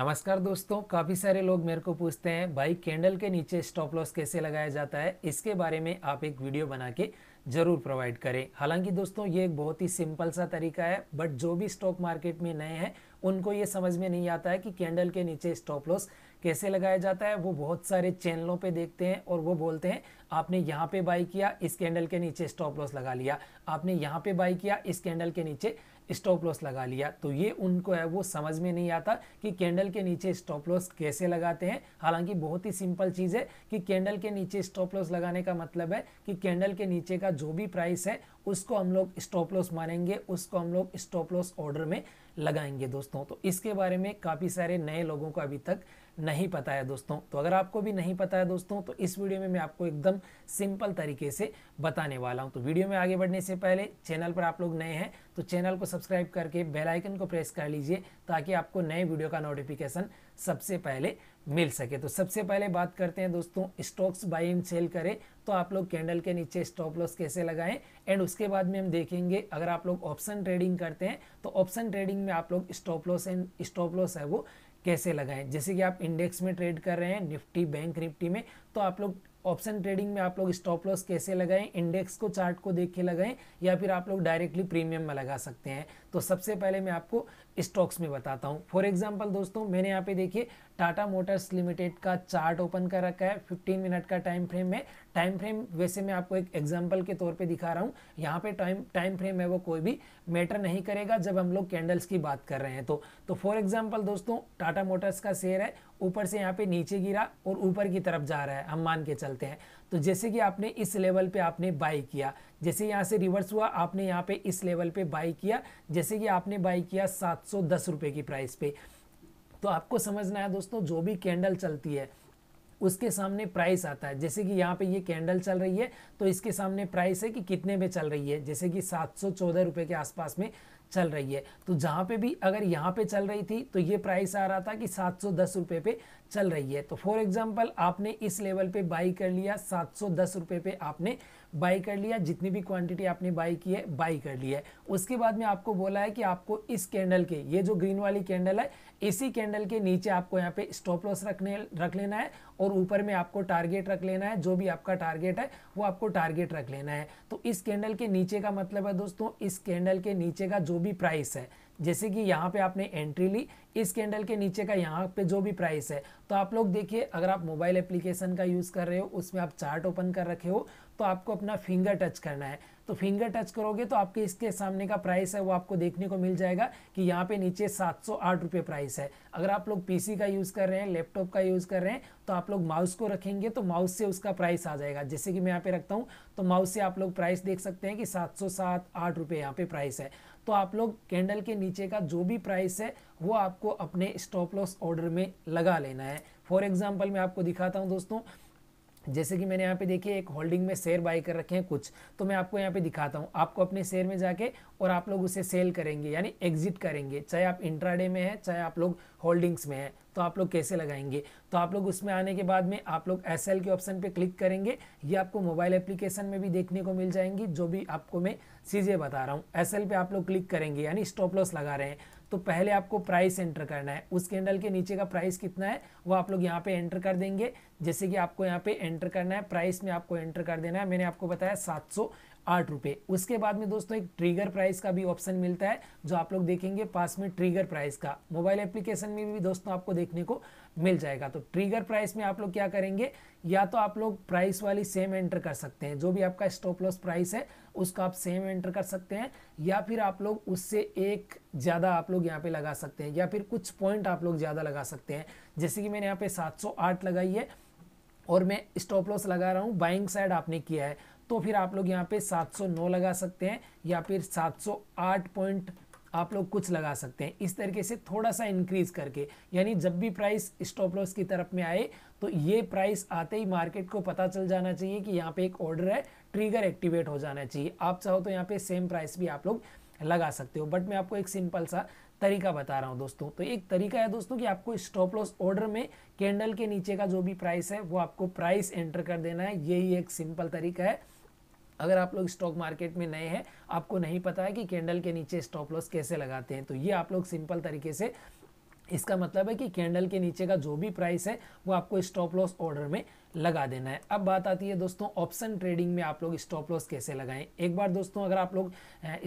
नमस्कार दोस्तों काफ़ी सारे लोग मेरे को पूछते हैं भाई कैंडल के नीचे स्टॉप लॉस कैसे लगाया जाता है इसके बारे में आप एक वीडियो बना के ज़रूर प्रोवाइड करें हालांकि दोस्तों ये एक बहुत ही सिंपल सा तरीका है बट जो भी स्टॉक मार्केट में नए हैं उनको ये समझ में नहीं आता है कि कैंडल के नीचे स्टॉप लॉस कैसे लगाया जाता है वो बहुत सारे चैनलों पे देखते हैं और वो बोलते हैं आपने यहाँ पे बाई किया इस कैंडल के नीचे स्टॉप लॉस लगा लिया आपने यहाँ पे बाई किया इस कैंडल के नीचे स्टॉप लॉस लगा लिया तो ये उनको है वो समझ में नहीं आता कि कैंडल के नीचे स्टॉप लॉस कैसे लगाते हैं हालांकि बहुत ही सिंपल चीज़ है कि कैंडल के नीचे स्टॉप लॉस लगाने का मतलब है कि कैंडल के नीचे का जो भी प्राइस है उसको हम लोग स्टॉप लॉस मानेंगे उसको हम लोग स्टॉप लॉस ऑर्डर में लगाएंगे दोस्तों तो इसके बारे में काफ़ी सारे नए लोगों को अभी तक नहीं पता है दोस्तों तो अगर आपको भी नहीं पता है दोस्तों तो इस वीडियो में मैं आपको एकदम सिंपल तरीके से बताने वाला हूं तो वीडियो में आगे बढ़ने से पहले चैनल पर आप लोग नए हैं तो चैनल को सब्सक्राइब करके बेल आइकन को प्रेस कर लीजिए ताकि आपको नए वीडियो का नोटिफिकेशन सबसे पहले मिल सके तो सबसे पहले बात करते हैं दोस्तों स्टॉक्स बाई एंड सेल करें तो आप लोग कैंडल के नीचे स्टॉप लॉस कैसे लगाएं एंड उसके बाद में हम देखेंगे अगर आप लोग ऑप्शन ट्रेडिंग करते हैं तो ऑप्शन ट्रेडिंग में आप लोग stop loss and stop loss है वो कैसे लगाएं जैसे कि आप इंडेक्स में ट्रेड कर रहे हैं निफ्टी बैंक निफ्टी में तो आप लोग ऑप्शन ट्रेडिंग में आप लोग स्टॉप लॉस कैसे लगाएं इंडेक्स को चार्ट को देख के लगाएं या फिर आप लोग डायरेक्टली प्रीमियम में लगा सकते हैं तो सबसे पहले मैं आपको स्टॉक्स में बताता हूं फॉर एग्जांपल दोस्तों मैंने यहाँ पे देखिए टाटा मोटर्स लिमिटेड का चार्ट ओपन कर रखा है 15 मिनट का टाइम फ्रेम में टाइम फ्रेम वैसे मैं आपको एक एग्जाम्पल के तौर पर दिखा रहा हूँ यहाँ पे टाइम टाइम फ्रेम है वो कोई भी मैटर नहीं करेगा जब हम लोग कैंडल्स की बात कर रहे हैं तो फॉर तो एग्जाम्पल दोस्तों टाटा मोटर्स का शेयर है ऊपर से यहाँ पे नीचे गिरा और ऊपर की तरफ जा रहा है हम मान के चलते हैं तो जैसे कि आपने इस लेवल पे आपने बाई किया जैसे यहाँ से रिवर्स हुआ आपने यहाँ पे इस लेवल पे बाई किया जैसे कि आपने बाई किया सात सौ दस की प्राइस पे तो आपको समझना है दोस्तों जो भी कैंडल चलती है उसके सामने प्राइस आता है जैसे कि यहाँ पे ये कैंडल चल रही है तो इसके सामने प्राइस है कि कितने में चल रही है जैसे कि सात सौ चौदह के आसपास में चल रही है तो जहाँ पे भी अगर यहाँ पे चल रही थी तो ये प्राइस आ रहा था कि सात सौ दस रुपये पे चल रही है तो फॉर एग्जांपल आपने इस लेवल पे बाई कर लिया सात सौ दस रुपये पे आपने बाई कर लिया जितनी भी क्वांटिटी आपने बाई की है बाई कर लिया है उसके बाद में आपको बोला है कि आपको इस कैंडल के ये जो ग्रीन वाली कैंडल है इसी कैंडल के नीचे आपको यहाँ पे स्टॉप लॉस रखने रख लेना है और ऊपर में आपको टारगेट रख लेना है जो भी आपका टारगेट है वो आपको टारगेट रख लेना है तो इस कैंडल के नीचे का मतलब है दोस्तों इस कैंडल के नीचे का जो भी प्राइस है जैसे कि यहाँ पे आपने एंट्री ली इस कैंडल के नीचे का यहाँ पे जो भी प्राइस है तो आप लोग देखिए अगर आप मोबाइल एप्लीकेशन का यूज़ कर रहे हो उसमें आप चार्ट ओपन कर रखे हो तो आपको अपना फिंगर टच करना है तो फिंगर टच करोगे तो आपके इसके सामने का प्राइस है वो आपको देखने को मिल जाएगा कि यहाँ पे नीचे सात सौ आठ रुपये प्राइस है अगर आप लोग पीसी का यूज़ कर रहे हैं लैपटॉप का यूज़ कर रहे हैं तो आप लोग माउस को रखेंगे तो माउस से उसका प्राइस आ जाएगा जैसे कि मैं यहाँ पे रखता हूँ तो माउस से आप लोग प्राइस देख सकते हैं कि सात सौ सात आठ रुपये यहाँ पे प्राइस है तो आप लोग कैंडल के नीचे का जो भी प्राइस है वो आपको अपने स्टॉप लॉस ऑर्डर में लगा लेना है फॉर एग्जाम्पल मैं आपको दिखाता हूँ दोस्तों जैसे कि मैंने यहाँ पे देखिए एक होल्डिंग में शेयर बाई कर रखे हैं कुछ तो मैं आपको यहाँ पे दिखाता हूँ आपको अपने शेयर में जाके और आप लोग उसे सेल करेंगे यानी एग्जिट करेंगे चाहे आप इंट्राडे में है चाहे आप लोग होल्डिंग्स में है तो आप लोग कैसे लगाएंगे तो आप लोग उसमें आने के बाद में आप लोग एस के ऑप्शन पर क्लिक करेंगे ये आपको मोबाइल एप्लीकेशन में भी देखने को मिल जाएंगी जो भी आपको मैं चीज़ें बता रहा हूँ एस पे आप लोग क्लिक करेंगे यानी स्टॉप लॉस लगा रहे हैं तो पहले आपको प्राइस एंटर करना है उस कैंडल के नीचे का प्राइस कितना है वो आप लोग यहाँ पे एंटर कर देंगे जैसे कि आपको यहाँ पे एंटर करना है प्राइस में आपको एंटर कर देना है मैंने आपको बताया सात सौ आठ रुपये उसके बाद में दोस्तों एक ट्रिगर प्राइस का भी ऑप्शन मिलता है जो आप लोग देखेंगे पास में ट्रिगर प्राइस का मोबाइल एप्लीकेशन में भी दोस्तों आपको देखने को मिल जाएगा तो ट्रिगर प्राइस में आप लोग क्या करेंगे या तो आप लोग प्राइस वाली सेम एंटर कर सकते हैं जो भी आपका स्टॉप लॉस प्राइस है उसका आप सेम एंटर कर सकते हैं या फिर आप लोग उससे एक ज़्यादा आप लोग यहाँ पे लगा सकते हैं या फिर कुछ पॉइंट आप लोग ज़्यादा लगा सकते हैं जैसे कि मैंने यहाँ पे 708 लगाई है और मैं स्टॉप लॉस लगा रहा हूँ बाइंग साइड आपने किया है तो फिर आप लोग यहाँ पे 709 लगा सकते हैं या फिर 708 पॉइंट आप लोग कुछ लगा सकते हैं इस तरीके से थोड़ा सा इंक्रीज करके यानी जब भी प्राइस स्टॉप लॉस की तरफ में आए तो ये प्राइस आते ही मार्केट को पता चल जाना चाहिए कि यहाँ पे एक ऑर्डर है ट्रिगर एक्टिवेट हो जाना चाहिए आप चाहो तो यहाँ पे सेम प्राइस भी आप लोग लगा सकते हो बट मैं आपको एक सिंपल सा तरीका बता रहा हूँ दोस्तों तो एक तरीका है दोस्तों कि आपको स्टॉप लॉस ऑर्डर में कैंडल के नीचे का जो भी प्राइस है वो आपको प्राइस एंटर कर देना है यही एक सिंपल तरीका है अगर आप लोग स्टॉक मार्केट में नए हैं आपको नहीं पता है कि कैंडल के नीचे स्टॉप लॉस कैसे लगाते हैं तो ये आप लोग सिंपल तरीके से इसका मतलब है कि कैंडल के नीचे का जो भी प्राइस है वो आपको स्टॉप लॉस ऑर्डर में लगा देना है अब बात आती है दोस्तों ऑप्शन ट्रेडिंग में आप लोग स्टॉप लॉस कैसे लगाएं एक बार दोस्तों अगर आप लोग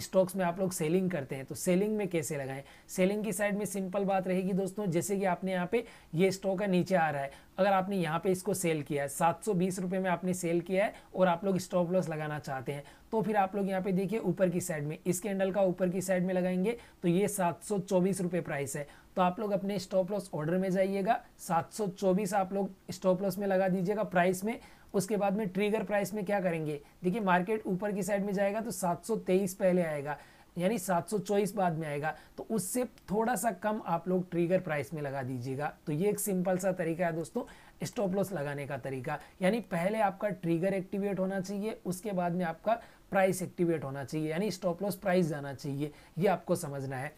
स्टॉक्स में आप लोग सेलिंग करते हैं तो सेलिंग में कैसे लगाएं सेलिंग की साइड में सिंपल बात रहेगी दोस्तों जैसे कि आपने यहाँ पे ये स्टॉक है नीचे आ रहा है अगर आपने यहाँ पे इसको सेल किया है सात सौ में आपने सेल किया है और आप लोग स्टॉप लॉस लगाना चाहते हैं तो फिर आप लोग यहाँ पे देखिए ऊपर की साइड में इस कैंडल का ऊपर की साइड में लगाएंगे तो ये सात रुपए प्राइस है तो आप लोग अपने स्टॉप लॉस ऑर्डर में जाइएगा 724 आप लोग स्टॉप लॉस में लगा दीजिएगा प्राइस में उसके बाद में ट्रिगर प्राइस में क्या करेंगे देखिए मार्केट ऊपर की साइड में जाएगा तो 723 पहले आएगा यानी 724 बाद में आएगा तो उससे थोड़ा सा कम आप लोग ट्रिगर प्राइस में लगा दीजिएगा तो ये एक सिंपल सा तरीका है दोस्तों स्टॉप लॉस लगाने का तरीका यानी पहले आपका ट्रिगर एक्टिवेट होना चाहिए उसके बाद में आपका प्राइस एक्टिवेट होना चाहिए यानी स्टॉप लॉस प्राइस जाना चाहिए ये आपको समझना है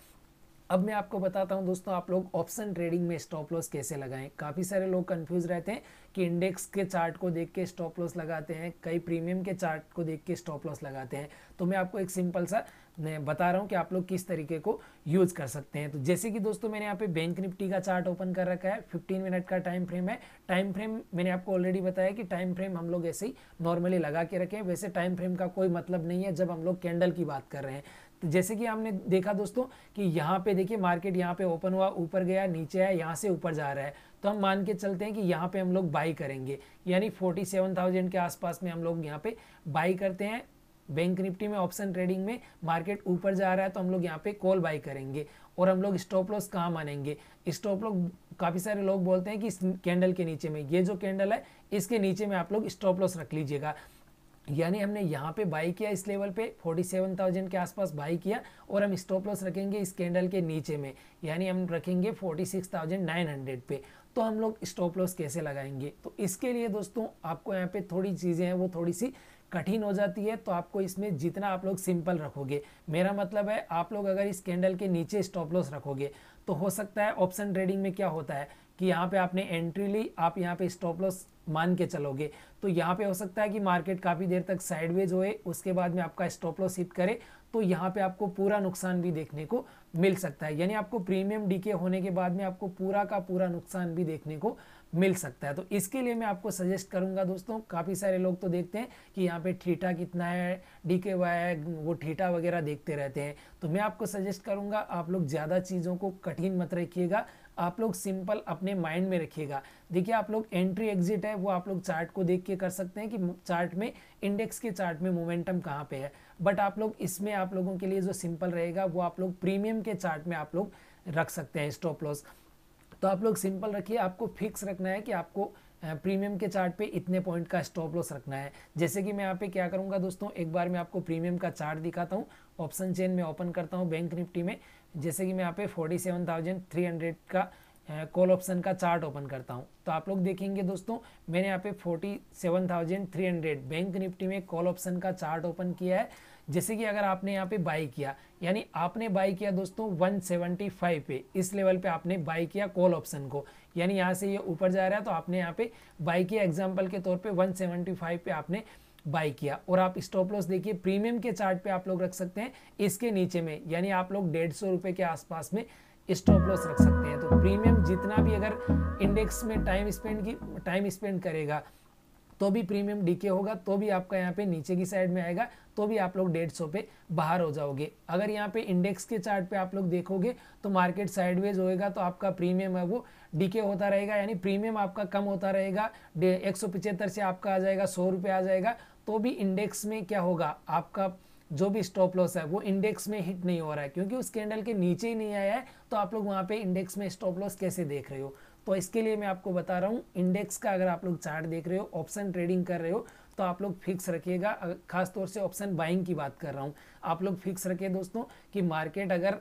अब मैं आपको बताता हूं दोस्तों आप लोग ऑप्शन ट्रेडिंग में स्टॉप लॉस कैसे लगाएं काफ़ी सारे लोग कंफ्यूज रहते हैं कि इंडेक्स के चार्ट को देख के स्टॉप लॉस लगाते हैं कई प्रीमियम के चार्ट को देख के स्टॉप लॉस लगाते हैं तो मैं आपको एक सिंपल सा मैं बता रहा हूँ कि आप लोग किस तरीके को यूज़ कर सकते हैं तो जैसे कि दोस्तों मैंने यहाँ पे बैंक निफ्टी का चार्ट ओपन कर रखा है फिफ्टीन मिनट का टाइम फ्रेम है टाइम फ्रेम मैंने आपको ऑलरेडी बताया कि टाइम फ्रेम हम लोग ऐसे ही नॉर्मली लगा के रखें वैसे टाइम फ्रेम का कोई मतलब नहीं है जब हम लोग कैंडल की बात कर रहे हैं जैसे कि हमने देखा दोस्तों कि यहाँ पे देखिए मार्केट यहाँ पे ओपन हुआ ऊपर गया नीचे आया यहाँ से ऊपर जा रहा है तो हम मान के चलते हैं कि यहाँ पे हम लोग बाई करेंगे यानी 47,000 के आसपास में हम लोग यहाँ पे बाई करते हैं बैंक निफ्टी में ऑप्शन ट्रेडिंग में मार्केट ऊपर जा रहा है तो हम लोग यहाँ पे कॉल बाई करेंगे और हम लोग स्टॉप लॉस कहाँ मानेंगे स्टॉप लॉस काफ़ी सारे लोग बोलते हैं कि इस कैंडल के नीचे में ये जो कैंडल है इसके नीचे में आप लोग स्टॉप लॉस रख लीजिएगा यानी हमने यहाँ पे बाई किया इस लेवल पे 47,000 के आसपास बाई किया और हम स्टॉप लॉस रखेंगे इस कैंडल के नीचे में यानी हम रखेंगे 46,900 पे तो हम लोग स्टॉप लॉस कैसे लगाएंगे तो इसके लिए दोस्तों आपको यहाँ पे थोड़ी चीज़ें हैं वो थोड़ी सी कठिन हो जाती है तो आपको इसमें जितना आप लोग सिंपल रखोगे मेरा मतलब है आप लोग अगर इस कैंडल के नीचे स्टॉप लॉस रखोगे तो हो सकता है ऑप्शन ट्रेडिंग में क्या होता है कि यहाँ पे आपने एंट्री ली आप यहाँ पे स्टॉप लॉस मान के चलोगे तो यहाँ पे हो सकता है कि मार्केट काफ़ी देर तक साइडवेज होए उसके बाद में आपका स्टॉप लॉस हिट करे तो यहाँ पे आपको पूरा नुकसान भी देखने को मिल सकता है यानी आपको प्रीमियम डीके होने के बाद में आपको पूरा का पूरा नुकसान भी देखने को मिल सकता है तो इसके लिए मैं आपको सजेस्ट करूंगा दोस्तों काफ़ी सारे लोग तो देखते हैं कि यहाँ पे ठीठा कितना है डी के है वो ठीठा वगैरह देखते रहते हैं तो मैं आपको सजेस्ट करूंगा आप लोग ज़्यादा चीज़ों को कठिन मत रखिएगा आप लोग सिंपल अपने माइंड में रखिएगा देखिए आप लोग एंट्री एग्जिट है वो आप लोग चार्ट को देख के कर सकते हैं कि चार्ट में इंडेक्स के चार्ट में मोमेंटम कहाँ पे है बट आप लोग इसमें आप लोगों के लिए जो सिंपल रहेगा वो आप लोग प्रीमियम के चार्ट में आप लोग रख सकते हैं स्टॉप लॉस तो आप लोग सिंपल रखिए आपको फिक्स रखना है कि आपको प्रीमियम के चार्ट पे इतने पॉइंट का स्टॉप लॉस रखना है जैसे कि मैं यहाँ पे क्या करूँगा दोस्तों एक बार मैं आपको प्रीमियम का चार्ट दिखाता हूँ ऑप्शन चेन में ओपन करता हूँ बैंक निफ्टी में जैसे कि मैं यहाँ पे 47,300 का कॉल ऑप्शन का चार्ट ओपन करता हूँ तो आप लोग देखेंगे दोस्तों मैंने यहाँ पे 47,300 बैंक निफ्टी में कॉल ऑप्शन का चार्ट ओपन किया है जैसे कि अगर आपने यहाँ पे बाई किया यानी आपने बाई किया दोस्तों 175 पे इस लेवल पे आपने बाई किया कॉल ऑप्शन को यानी यहाँ से ये यह ऊपर जा रहा है तो आपने यहाँ पे बाई किया एग्जाम्पल के तौर पर वन पे आपने बाय किया और आप स्टॉप लॉस देखिए प्रीमियम के चार्ट पे आप लोग रख सकते हैं इसके नीचे में यानी आप लोग डेढ़ सौ रुपए के आसपास में स्टॉप लॉस रख सकते हैं तो प्रीमियम जितना भी अगर इंडेक्स में टाइम स्पेंड की टाइम स्पेंड करेगा तो भी प्रीमियम डीके होगा तो भी आपका यहाँ पे नीचे की साइड में आएगा तो भी आप लोग डेढ़ सौ पे बाहर हो जाओगे अगर यहाँ पे इंडेक्स के चार्ट पे आप लोग देखोगे तो मार्केट साइडवेज होएगा तो आपका प्रीमियम है वो डीके होता रहेगा यानी प्रीमियम आपका कम होता रहेगा एक सौ पिछहत्तर से आपका आ जाएगा सौ रुपये आ जाएगा तो भी इंडेक्स में क्या होगा आपका जो भी स्टॉप लॉस है वो इंडेक्स में हिट नहीं हो रहा है क्योंकि उस कैंडल के नीचे ही नहीं आया है तो आप लोग वहाँ पे इंडेक्स में स्टॉप लॉस कैसे देख रहे हो तो इसके लिए मैं आपको बता रहा हूँ इंडेक्स का अगर आप लोग चार्ट देख रहे हो ऑप्शन ट्रेडिंग कर रहे हो तो आप लोग फिक्स रखिएगा खासतौर से ऑप्शन बाइंग की बात कर रहा हूँ आप लोग फिक्स रखिए दोस्तों कि मार्केट अगर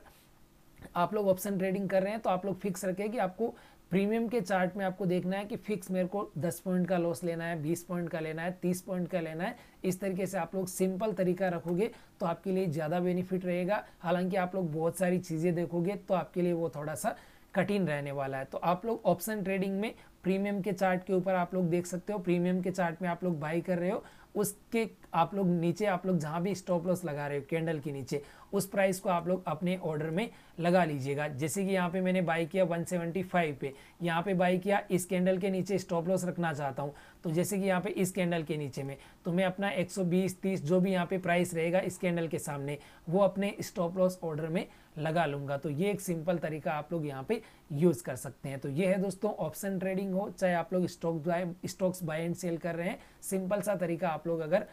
आप लोग ऑप्शन ट्रेडिंग कर रहे हैं तो आप लोग फिक्स रखें कि आपको प्रीमियम के चार्ट में आपको देखना है कि फिक्स मेरे को 10 पॉइंट का लॉस लेना है 20 पॉइंट का लेना है 30 पॉइंट का लेना है इस तरीके से आप लोग सिंपल तरीका रखोगे तो आपके लिए ज़्यादा बेनिफिट रहेगा हालांकि आप लोग बहुत सारी चीज़ें देखोगे तो आपके लिए वो थोड़ा सा कठिन रहने वाला है तो आप लोग ऑप्शन ट्रेडिंग में प्रीमियम के चार्ट के ऊपर आप लोग देख सकते हो प्रीमियम के चार्ट में आप लोग बाई कर रहे हो उसके आप लोग नीचे आप लोग जहाँ भी स्टॉप लॉस लगा रहे हो कैंडल के नीचे उस प्राइस को आप लोग अपने ऑर्डर में लगा लीजिएगा जैसे कि यहाँ पे मैंने बाई किया 175 पे यहाँ पे बाई किया इस कैंडल के नीचे स्टॉप लॉस रखना चाहता हूँ तो जैसे कि यहाँ पे इस कैंडल के नीचे में तो मैं अपना 120 30 जो भी यहाँ पे प्राइस रहेगा इस कैंडल के सामने वो अपने स्टॉप लॉस ऑर्डर में लगा लूँगा तो ये एक सिंपल तरीका आप लोग यहाँ पे यूज़ कर सकते हैं तो ये है दोस्तों ऑप्शन ट्रेडिंग हो चाहे आप लोग stock buy stocks buy and sell कर रहे हैं सिंपल सा तरीका आप लोग अगर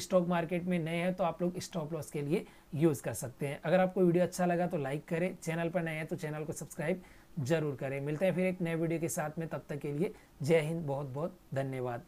स्टॉक मार्केट में नए हैं तो आप लोग स्टॉप लॉस के लिए यूज़ कर सकते हैं अगर आपको वीडियो अच्छा लगा तो लाइक करें चैनल पर नए हैं तो चैनल को सब्सक्राइब जरूर करें मिलते हैं फिर एक नए वीडियो के साथ में तब तक के लिए जय हिंद बहुत बहुत धन्यवाद